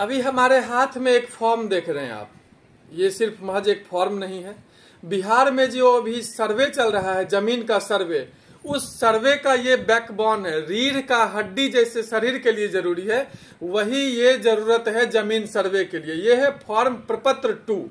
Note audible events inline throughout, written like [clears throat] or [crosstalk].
अभी हमारे हाथ में एक फॉर्म देख रहे हैं आप ये सिर्फ महज एक फॉर्म नहीं है बिहार में जो अभी सर्वे चल रहा है जमीन का सर्वे उस सर्वे का ये बैकबोन है रीढ़ का हड्डी जैसे शरीर के लिए जरूरी है वही ये जरूरत है जमीन सर्वे के लिए ये है फॉर्म प्रपत्र टू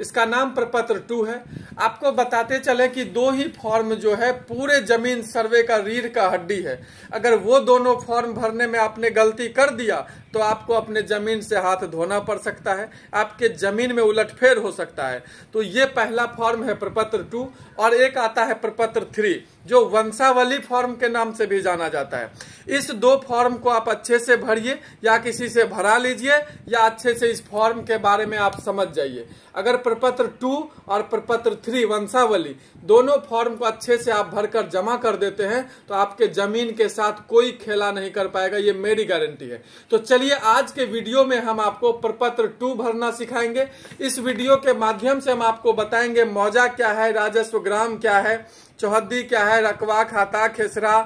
इसका नाम प्रपत्र टू है आपको बताते चले कि दो ही फॉर्म जो है पूरे जमीन सर्वे का रीढ़ का हड्डी है अगर वो दोनों फॉर्म भरने में आपने गलती कर दिया तो आपको अपने ज़मीन से हाथ धोना पड़ सकता है आपके ज़मीन में उलटफेर हो सकता है तो ये पहला फॉर्म है प्रपत्र टू और एक आता है प्रपत्र थ्री जो वंशावली फॉर्म के नाम से भी जाना जाता है इस दो फॉर्म को आप अच्छे से भरिए या किसी से भरा लीजिए या अच्छे से इस फॉर्म के बारे में आप समझ जाइए अगर प्रपत्र टू और प्रपत्र थ्री वंशावली दोनों फॉर्म को अच्छे से आप भरकर जमा कर देते हैं तो आपके जमीन के साथ कोई खेला नहीं कर पाएगा ये मेरी गारंटी है तो चलिए चलिए आज के वीडियो में हम आपको प्रपत्र टू भरना सिखाएंगे इस वीडियो के माध्यम से हम आपको बताएंगे मौजा क्या है राजस्व ग्राम क्या है चौहद्दी क्या है रकवा खाता खेसरा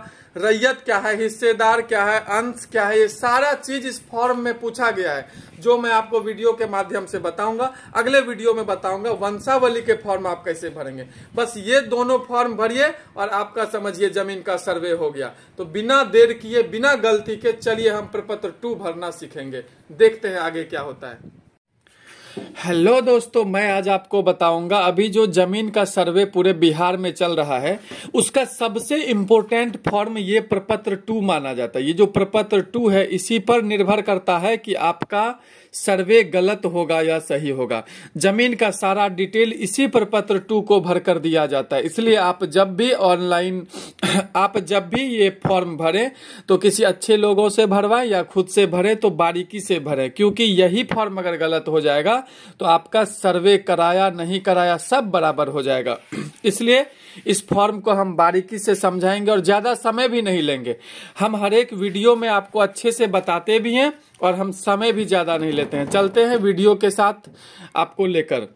रैयत क्या है हिस्सेदार क्या है अंश क्या है ये सारा चीज इस फॉर्म में पूछा गया है जो मैं आपको वीडियो के माध्यम से बताऊंगा अगले वीडियो में बताऊंगा वंशावली के फॉर्म आप कैसे भरेंगे बस ये दोनों फॉर्म भरिए और आपका समझिए जमीन का सर्वे हो गया तो बिना देर किए बिना गलती के चलिए हम प्रपत्र टू भरना सीखेंगे देखते हैं आगे क्या होता है हेलो दोस्तों मैं आज आपको बताऊंगा अभी जो जमीन का सर्वे पूरे बिहार में चल रहा है उसका सबसे इम्पोर्टेंट फॉर्म ये प्रपत्र टू माना जाता है ये जो प्रपत्र टू है इसी पर निर्भर करता है कि आपका सर्वे गलत होगा या सही होगा जमीन का सारा डिटेल इसी प्रपत्र टू को भर कर दिया जाता है इसलिए आप जब भी ऑनलाइन [clears throat] आप जब भी ये फॉर्म भरे तो किसी अच्छे लोगों से भरवाएं या खुद से भरे तो बारीकी से भरे क्योंकि यही फॉर्म अगर गलत हो जाएगा तो आपका सर्वे कराया नहीं कराया सब बराबर हो जाएगा इसलिए इस फॉर्म को हम बारीकी से समझाएंगे और ज़्यादा समय भी नहीं लेंगे हम हर एक वीडियो में आपको अच्छे से बताते भी हैं और हम समय भी ज़्यादा नहीं लेते हैं चलते हैं वीडियो के साथ आपको लेकर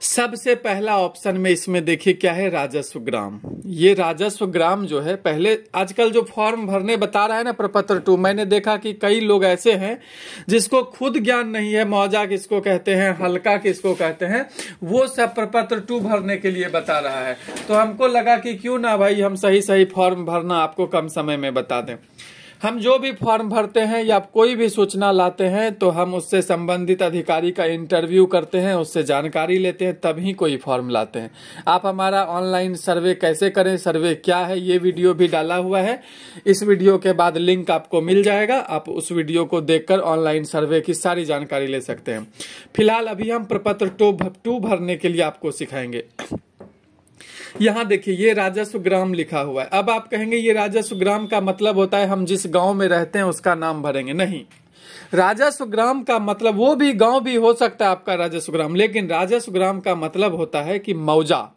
सबसे पहला ऑप्शन में इसमें देखिए क्या है राजस्व ग्राम ये राजस्व ग्राम जो है पहले आजकल जो फॉर्म भरने बता रहा है ना प्रपत्र टू मैंने देखा कि कई लोग ऐसे हैं जिसको खुद ज्ञान नहीं है मौजा किसको कहते हैं हल्का किसको कहते हैं वो सब प्रपत्र टू भरने के लिए बता रहा है तो हमको लगा कि क्यों ना भाई हम सही सही फॉर्म भरना आपको कम समय में बता दें हम जो भी फॉर्म भरते हैं या कोई भी सूचना लाते हैं तो हम उससे संबंधित अधिकारी का इंटरव्यू करते हैं उससे जानकारी लेते हैं तभी कोई फॉर्म लाते हैं आप हमारा ऑनलाइन सर्वे कैसे करें सर्वे क्या है ये वीडियो भी डाला हुआ है इस वीडियो के बाद लिंक आपको मिल जाएगा आप उस वीडियो को देखकर ऑनलाइन सर्वे की सारी जानकारी ले सकते हैं फिलहाल अभी हम प्रपत्र टू भरने के लिए आपको सिखाएंगे यहाँ देखिए ये राजस्व ग्राम लिखा हुआ है अब आप कहेंगे ये राजस्व ग्राम का मतलब होता है हम जिस गांव में रहते हैं उसका नाम भरेंगे नहीं राजस्व ग्राम का मतलब वो भी गांव भी हो सकता है आपका राजस्व ग्राम लेकिन राजस्व ग्राम का मतलब होता है कि मौजा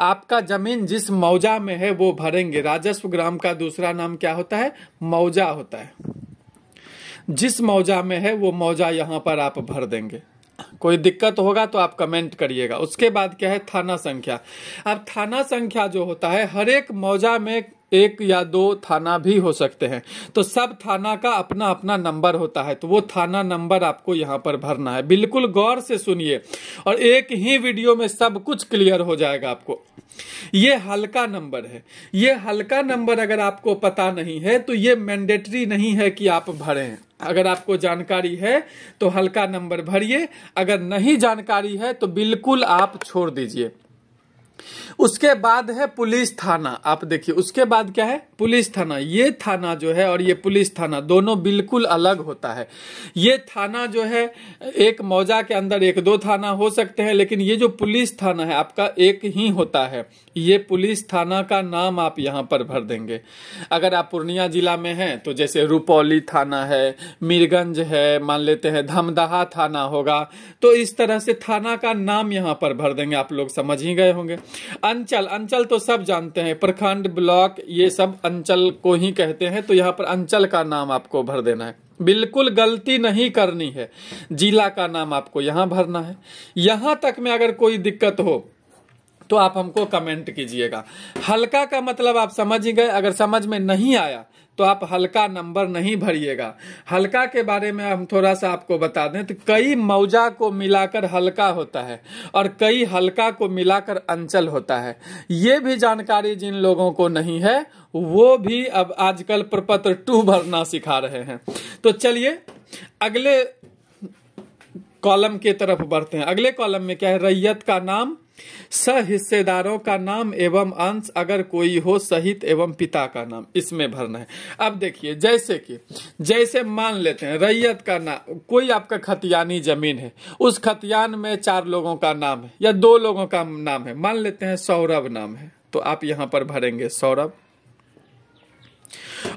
आपका जमीन जिस मौजा में है वो भरेंगे राजस्व ग्राम का दूसरा नाम क्या होता है मौजा होता है जिस मौजा में है वो मौजा यहां पर आप भर देंगे कोई दिक्कत होगा तो आप कमेंट करिएगा उसके बाद क्या है थाना संख्या अब थाना संख्या जो होता है हर एक मौजा में एक या दो थाना भी हो सकते हैं तो सब थाना का अपना अपना नंबर होता है तो वो थाना नंबर आपको यहाँ पर भरना है बिल्कुल गौर से सुनिए और एक ही वीडियो में सब कुछ क्लियर हो जाएगा आपको ये हल्का नंबर है ये हल्का नंबर अगर आपको पता नहीं है तो ये मैंडेटरी नहीं है कि आप भरें अगर आपको जानकारी है तो हल्का नंबर भरिए अगर नहीं जानकारी है तो बिल्कुल आप छोड़ दीजिए उसके बाद है पुलिस थाना आप देखिए उसके बाद क्या है पुलिस थाना ये थाना जो है और ये पुलिस थाना दोनों बिल्कुल अलग होता है ये थाना जो है एक मौजा के अंदर एक दो थाना हो सकते हैं लेकिन ये जो पुलिस थाना है आपका एक ही होता है ये पुलिस थाना का नाम आप यहाँ पर भर देंगे अगर आप पूर्णिया जिला में हैं तो जैसे रुपौली थाना है मीरगंज है मान लेते हैं धमदहा थाना होगा तो इस तरह से थाना का नाम यहाँ पर भर देंगे आप लोग समझ ही गए होंगे अंचल अंचल तो सब जानते हैं प्रखंड ब्लॉक ये सब अंचल को ही कहते हैं तो यहाँ पर अंचल का नाम आपको भर देना है बिल्कुल गलती नहीं करनी है जिला का नाम आपको यहाँ भरना है यहाँ तक में अगर कोई दिक्कत हो तो आप हमको कमेंट कीजिएगा हल्का का मतलब आप समझ गए अगर समझ में नहीं आया तो आप हल्का नंबर नहीं भरिएगा हल्का के बारे में हम थोड़ा सा आपको बता दें तो कई मौजा को मिलाकर हल्का होता है और कई हल्का को मिलाकर अंचल होता है ये भी जानकारी जिन लोगों को नहीं है वो भी अब आजकल प्रपत्र टू भरना सिखा रहे हैं तो चलिए अगले कॉलम की तरफ बढ़ते हैं अगले कॉलम में क्या है रैयत का नाम हिस्सेदारों का नाम एवं अंश अगर कोई हो सहित एवं पिता का नाम इसमें भरना है अब देखिए जैसे कि जैसे मान लेते हैं रैयत का नाम कोई आपका खतियानी जमीन है उस खतियान में चार लोगों का नाम है या दो लोगों का नाम है मान लेते हैं सौरभ नाम है तो आप यहां पर भरेंगे सौरभ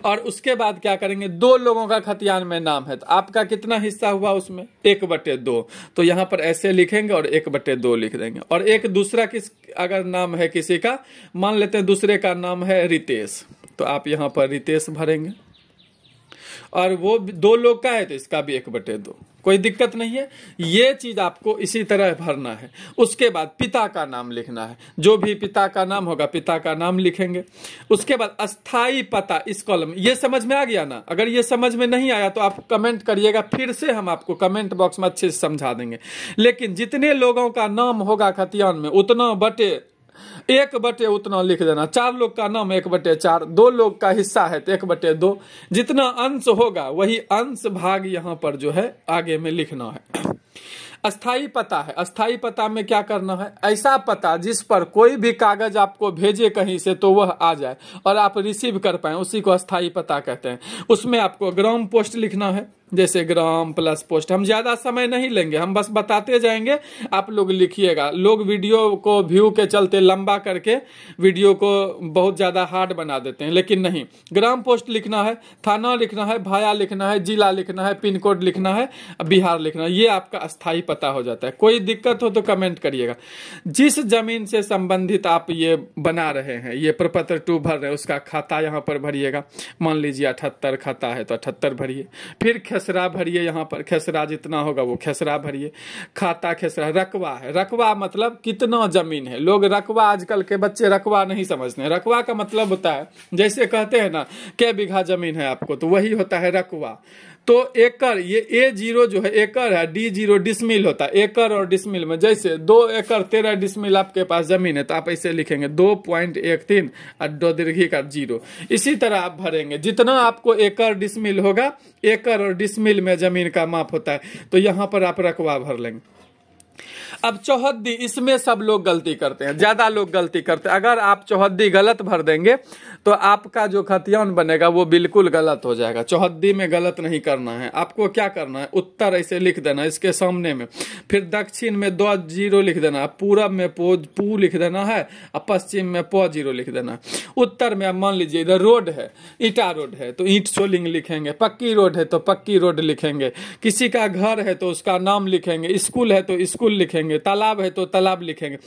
और उसके बाद क्या करेंगे दो लोगों का खतियान में नाम है तो आपका कितना हिस्सा हुआ उसमें एक बटे दो तो यहां पर ऐसे लिखेंगे और एक बटे दो लिख देंगे और एक दूसरा किस अगर नाम है किसी का मान लेते हैं दूसरे का नाम है रितेश तो आप यहां पर रितेश भरेंगे और वो दो लोग का है तो इसका भी एक बटे दो कोई दिक्कत नहीं है ये चीज़ आपको इसी तरह भरना है उसके बाद पिता का नाम लिखना है जो भी पिता का नाम होगा पिता का नाम लिखेंगे उसके बाद अस्थाई पता इस कॉलम ये समझ में आ गया ना अगर ये समझ में नहीं आया तो आप कमेंट करिएगा फिर से हम आपको कमेंट बॉक्स में अच्छे से समझा देंगे लेकिन जितने लोगों का नाम होगा खतियान में उतना बटे एक बटे उतना लिख देना चार लोग का नाम एक बटे चार दो लोग का हिस्सा है तो एक बटे दो जितना अंश होगा वही अंश भाग यहाँ पर जो है आगे में लिखना है अस्थाई पता है अस्थाई पता में क्या करना है ऐसा पता जिस पर कोई भी कागज आपको भेजे कहीं से तो वह आ जाए और आप रिसीव कर पाए उसी को अस्थाई पता कहते हैं उसमें आपको ग्राम पोस्ट लिखना है जैसे ग्राम प्लस पोस्ट हम ज़्यादा समय नहीं लेंगे हम बस बताते जाएंगे आप लोग लिखिएगा लोग वीडियो को व्यू के चलते लंबा करके वीडियो को बहुत ज़्यादा हार्ड बना देते हैं लेकिन नहीं ग्राम पोस्ट लिखना है थाना लिखना है भाया लिखना है जिला लिखना है पिन कोड लिखना है बिहार लिखना है ये आपका स्थायी पता हो जाता है कोई दिक्कत हो तो कमेंट करिएगा जिस ज़मीन से संबंधित आप ये बना रहे हैं ये प्रपत्र टू भर रहे हैं उसका खाता यहाँ पर भरिएगा मान लीजिए अठहत्तर खाता है तो अठहत्तर भरिए फिर खसरा भरिए यहाँ पर खसरा जितना होगा वो खसरा भरिए खाता खसरा रकवा है रकवा मतलब कितना जमीन है लोग रकवा आजकल के बच्चे रकवा नहीं समझते हैं रकवा का मतलब होता है जैसे कहते हैं ना कै बीघा जमीन है आपको तो वही होता है रकवा तो एकड़ ये ए जीरो जो है एकड़ है डी जीरो डिसमिल होता है एकड़ और डिसमिल में जैसे दो एकड़ तेरह डिसमिल आपके पास जमीन है तो आप ऐसे लिखेंगे दो पॉइंट एक तीन और दो दीर्घी का जीरो इसी तरह आप भरेंगे जितना आपको एकड़ डिसमिल होगा एकड़ और डिसमिल में जमीन का माप होता है तो यहाँ पर आप रकवा भर लेंगे अब चौहद्दी इसमें सब लोग गलती करते हैं ज्यादा लोग गलती करते हैं अगर आप चौहद्दी गलत भर देंगे तो आपका जो खतियान बनेगा वो बिल्कुल गलत हो जाएगा चौहद्दी में गलत नहीं करना है आपको क्या करना है उत्तर ऐसे लिख देना इसके सामने में फिर दक्षिण में दो जीरो लिख देना पूरब में पो पू लिख देना है और पश्चिम में पो जीरो लिख देना उत्तर में आप मान लीजिए इधर रोड है ईटा रोड है तो ईट सोलिंग लिखेंगे पक्की रोड है तो पक्की रोड लिखेंगे किसी का घर है तो उसका नाम लिखेंगे स्कूल है तो स्कूल बिल्कुल लिखेंगे तालाब है तो तालाब लिखेंगे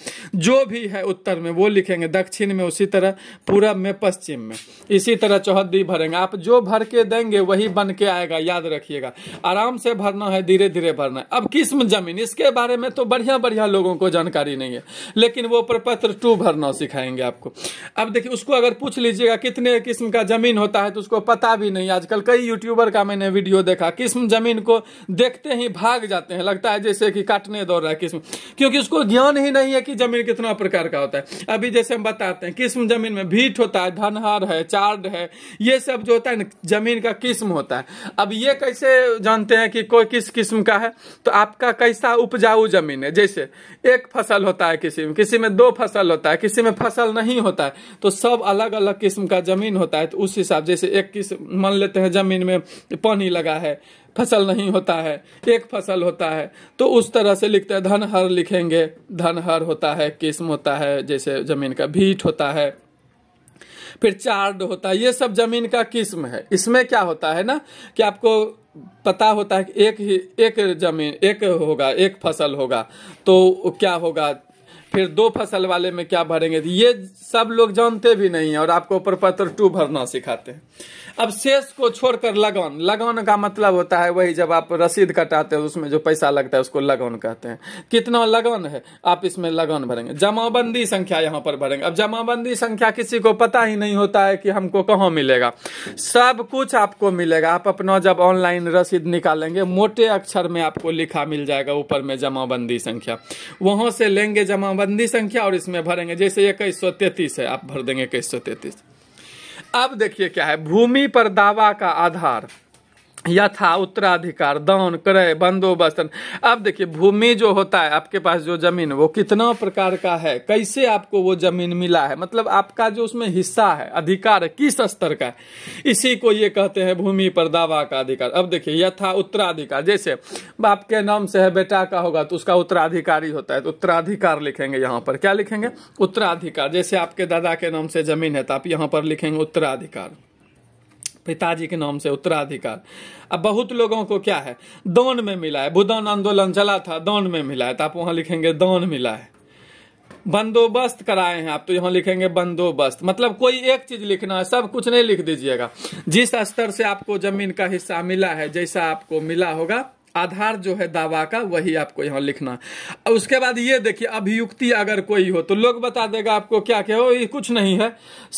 जो भी है उत्तर में वो लिखेंगे दक्षिण में उसी तरह पूरब में पश्चिम में इसी तरह चौहदी भरेंगे आप जो भर के देंगे वही बन के आएगा याद रखिएगा आराम से भरना है धीरे धीरे भरना है अब किस्म जमीन इसके बारे में तो बढ़िया बढ़िया लोगों को जानकारी नहीं है लेकिन वो प्रपत्र टू भरना सिखाएंगे आपको अब देखिए उसको अगर पूछ लीजिएगा कितने किस्म का जमीन होता है तो उसको पता भी नहीं आजकल कई यूट्यूबर का मैंने वीडियो देखा किस्म जमीन को देखते ही भाग जाते हैं लगता है जैसे कि काटने दौर वाला किस्म क्योंकि उसको ज्ञान ही नहीं है कि जमीन कितना प्रकार का होता है अभी जैसे हम बताते हैं किस्म जमीन में भीट होता है धनहार है चार्ड है ये सब जो होता है ना जमीन का किस्म होता है अब ये कैसे जानते हैं कि कोई किस किस्म का है तो आपका कैसा उपजाऊ जमीन है जैसे एक फसल होता है किसी में किसी में दो फसल होता है किसी में फसल नहीं होता है तो सब अलग अलग किस्म का जमीन होता है तो उस हिसाब जैसे एक किस्म मान लेते हैं जमीन में पानी लगा है फसल नहीं होता है एक फसल होता है तो उस तरह से लिखते हैं धन हर लिखेंगे धन हर होता है किस्म होता है जैसे जमीन का भीट होता है फिर चार्ड होता है ये सब जमीन का किस्म है इसमें क्या होता है ना कि आपको पता होता है कि एक ही एक जमीन एक होगा एक फसल होगा तो क्या होगा फिर दो फसल वाले में क्या भरेंगे ये सब लोग जानते भी नहीं है और आपको ऊपर पत्र टू भरना सिखाते हैं अब शेष को छोड़कर लगन लगन का मतलब होता है वही जब आप रसीद कटाते हैं उसमें जो पैसा लगता है उसको लगन कहते हैं कितना लगन है आप इसमें लगन भरेंगे जमाबंदी संख्या यहाँ पर भरेंगे अब जमाबंदी संख्या किसी को पता ही नहीं होता है कि हमको कहाँ मिलेगा सब कुछ आपको मिलेगा आप अपना जब ऑनलाइन रसीद निकालेंगे मोटे अक्षर में आपको लिखा मिल जाएगा ऊपर में जमाबंदी संख्या वहां से लेंगे जमाबंदी संबंधी संख्या और इसमें भरेंगे जैसे इक्कीस सौ तैतीस है आप भर देंगे इक्कीस सौ तैतीस अब देखिए क्या है भूमि पर दावा का आधार यथा उत्तराधिकार दान क्रय बंदोबस्त अब देखिए भूमि जो होता है आपके पास जो जमीन वो कितना प्रकार का है कैसे आपको वो जमीन मिला है मतलब आपका जो उसमें हिस्सा है अधिकार है किस स्तर का है इसी को ये कहते हैं भूमि पर दावा का अधिकार अब देखिए यथा उत्तराधिकार जैसे बाप के नाम से है बेटा का होगा तो उसका उत्तराधिकारी होता है तो उत्तराधिकार लिखेंगे यहाँ पर क्या लिखेंगे उत्तराधिकार जैसे आपके दादा के नाम से जमीन है तो आप यहाँ पर लिखेंगे उत्तराधिकार पिताजी के नाम से उत्तराधिकार अब बहुत लोगों को क्या है दान में मिला है भूदान आंदोलन चला था दान में मिला है तो आप वहां लिखेंगे दान मिला है बंदोबस्त कराए हैं आप तो यहाँ लिखेंगे बंदोबस्त मतलब कोई एक चीज लिखना है सब कुछ नहीं लिख दीजिएगा जिस स्तर से आपको जमीन का हिस्सा मिला है जैसा आपको मिला होगा आधार जो है दावा का वही आपको यहाँ लिखना और उसके बाद ये देखिए अभियुक्ति अगर कोई हो तो लोग बता देगा आपको क्या क्या हो ये कुछ नहीं है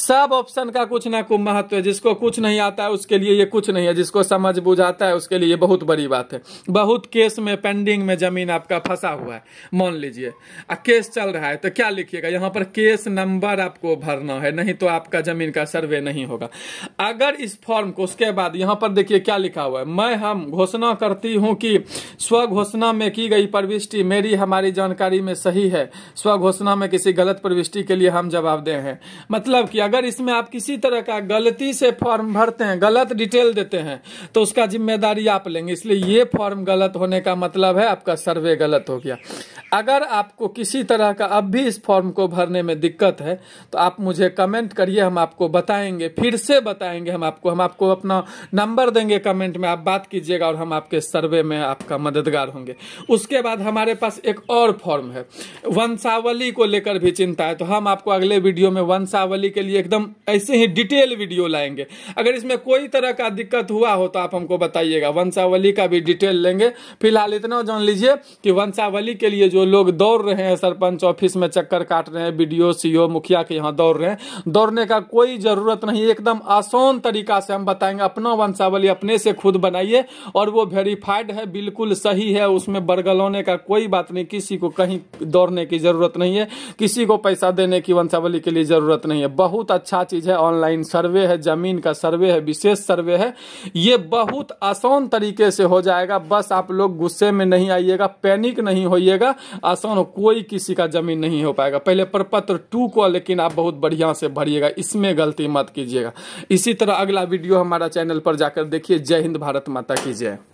सब ऑप्शन का कुछ ना कुछ महत्व है जिसको कुछ नहीं आता है उसके लिए ये कुछ नहीं है जिसको समझ बुझ आता है उसके लिए ये बहुत बड़ी बात है बहुत केस में पेंडिंग में जमीन आपका फंसा हुआ है मान लीजिए आ केस चल रहा है तो क्या लिखिएगा यहाँ पर केस नंबर आपको भरना है नहीं तो आपका जमीन का सर्वे नहीं होगा अगर इस फॉर्म को उसके बाद यहाँ पर देखिए क्या लिखा हुआ है मैं हम घोषणा करती हूँ की स्व घोषणा में की गई प्रविष्टि मेरी हमारी जानकारी में सही है स्व घोषणा में किसी गलत प्रविष्टि के लिए हम दे हैं मतलब कि अगर इसमें आप किसी तरह का गलती से फॉर्म भरते हैं गलत डिटेल देते हैं तो उसका जिम्मेदारी आप लेंगे इसलिए ये फॉर्म गलत होने का मतलब है आपका सर्वे गलत हो गया अगर आपको किसी तरह का अब भी इस फॉर्म को भरने में दिक्कत है तो आप मुझे कमेंट करिए हम आपको बताएंगे फिर से बताएंगे हम आपको हम आपको अपना नंबर देंगे कमेंट में आप बात कीजिएगा और हम आपके सर्वे में में आपका मददगार होंगे उसके बाद हमारे पास एक और फॉर्म है वंशावली को लेकर भी चिंता है तो हम आपको अगले वीडियो में वंशावली के लिए एकदम ऐसे ही डिटेल वीडियो लाएंगे अगर इसमें कोई तरह का दिक्कत हुआ हो तो आप हमको बताइएगा वंशावली का भी डिटेल लेंगे फिलहाल इतना जान लीजिए कि वंशावली के लिए जो लोग दौड़ रहे हैं सरपंच ऑफिस में चक्कर काट रहे हैं बीडीओ सीओ मुखिया के यहाँ दौड़ रहे हैं दौड़ने का कोई जरूरत नहीं एकदम आसान तरीका से हम बताएंगे अपना वंशावली अपने से खुद बनाइए और वो वेरीफाइड है है बिल्कुल सही है उसमें बरगलोने का कोई बात नहीं किसी को कहीं दौड़ने की ज़रूरत नहीं है किसी को पैसा देने की वंशावली के लिए ज़रूरत नहीं है बहुत अच्छा चीज़ है ऑनलाइन सर्वे है ज़मीन का सर्वे है विशेष सर्वे है ये बहुत आसान तरीके से हो जाएगा बस आप लोग गुस्से में नहीं आइएगा पैनिक नहीं होइएगा आसान हो कोई किसी का ज़मीन नहीं हो पाएगा पहले प्रपत्र टू को लेकिन आप बहुत बढ़िया से भरिएगा इसमें गलती मत कीजिएगा इसी तरह अगला वीडियो हमारा चैनल पर जाकर देखिए जय हिंद भारत माता की जय